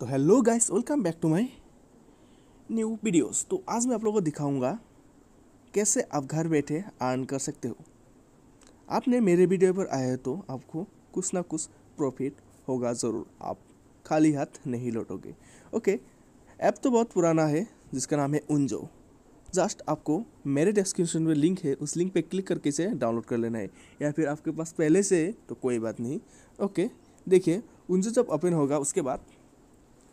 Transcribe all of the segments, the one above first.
तो hello guys welcome back to my new videos तो आज मैं आप लोगों को दिखाऊंगा कैसे आप घर बैठे अर्न कर सकते हो आपने मेरे वीडियो पर आए हो तो आपको कुछ ना कुछ प्रॉफिट होगा ज़रूर आप खाली हाथ नहीं लौटोगे ओके ऐप तो बहुत पुराना है जिसका नाम है उनजो जस्ट आपको मेरे डिस्क्रिप्शन में लिंक है उस लिंक पे क्लिक करके इसे डाउनलोड कर लेना है या फिर आपके पास पहले से है तो कोई बात नहीं ओके देखिए उनजो जब ओपन होगा उसके बाद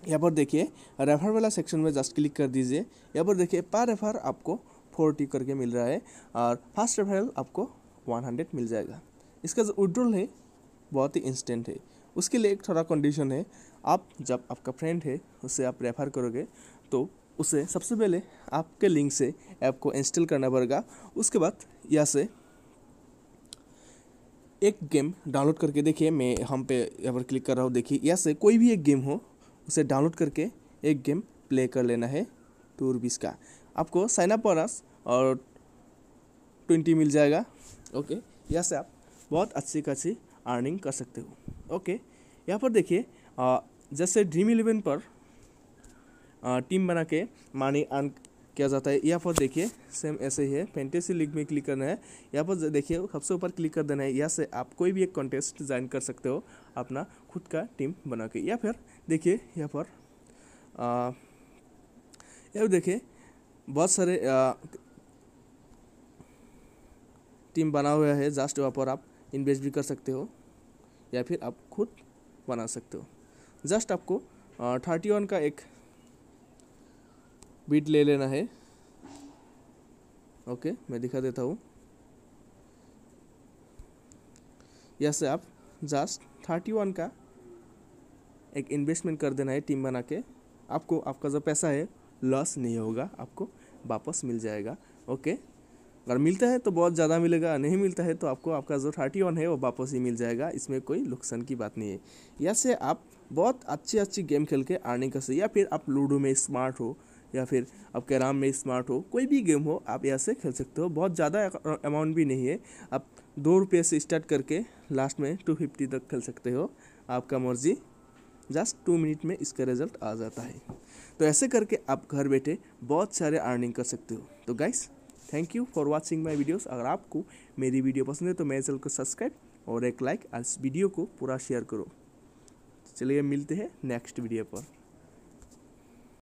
यहाँ पर देखिए रेफर वाला सेक्शन में जस्ट क्लिक कर दीजिए यहाँ पर देखिए पर रेफर आपको फोर्टी करके मिल रहा है और फर्स्ट रेफरल आपको वन हंड्रेड मिल जाएगा इसका जो विड्रोल है बहुत ही इंस्टेंट है उसके लिए एक थोड़ा कंडीशन है आप जब आपका फ्रेंड है उसे आप रेफर करोगे तो उसे सबसे पहले आपके लिंक से ऐप को इंस्टॉल करना पड़ेगा उसके बाद यहाँ से एक गेम डाउनलोड करके देखिए मैं हम पे यहाँ पर क्लिक कर रहा हूँ देखिए यहाँ से कोई भी एक गेम हो उसे डाउनलोड करके एक गेम प्ले कर लेना है टू बीस का आपको साइन अप बोनस और ट्वेंटी मिल जाएगा ओके यहाँ से आप बहुत अच्छी खासी अर्निंग कर सकते हो ओके यहाँ पर देखिए जैसे ड्रीम इलेवन पर टीम बना के मानी अर्न किया जाता है यहाँ पर देखिए सेम ऐसे ही है फैंटेसी लीग में क्लिक करना है यहाँ पर देखिए सबसे ऊपर क्लिक कर देना है यहाँ से आप कोई भी एक कॉन्टेस्ट ज्वाइन कर सकते हो अपना खुद का टीम बना के या फिर देखिए यहाँ पर यह देखिए बहुत सारे आ, टीम बना हुआ है जस्ट वहाँ पर आप इन्वेस्ट भी कर सकते हो या फिर आप खुद बना सकते हो जस्ट आपको थर्टी वन का एक बीट ले लेना है ओके मैं दिखा देता हूँ यहाँ से आप जस्ट थर्टी वन का एक इन्वेस्टमेंट कर देना है टीम बना के आपको आपका जो पैसा है लॉस नहीं होगा आपको वापस मिल जाएगा ओके अगर मिलता है तो बहुत ज़्यादा मिलेगा नहीं मिलता है तो आपको आपका जो थर्टी वन है वो वापस ही मिल जाएगा इसमें कोई नुकसान की बात नहीं है या से आप बहुत अच्छी अच्छी गेम खेल के अर्निंग कर सकते या फिर आप लूडो में स्मार्ट हो या फिर आप कैराम में स्मार्ट हो कोई भी गेम हो आप यहाँ से खेल सकते हो बहुत ज़्यादा अमाउंट भी नहीं है आप दो रुपये से स्टार्ट करके लास्ट में टू फिफ्टी तक खेल सकते हो आपका मर्जी जस्ट टू मिनट में इसका रिजल्ट आ जाता है तो ऐसे करके आप घर बैठे बहुत सारे अर्निंग कर सकते हो तो guys thank you for watching my videos अगर आपको मेरी वीडियो पसंद है तो मेरे चैनल को सब्सक्राइब और एक लाइक और इस वीडियो को पूरा शेयर करो चलिए मिलते हैं नेक्स्ट वीडियो पर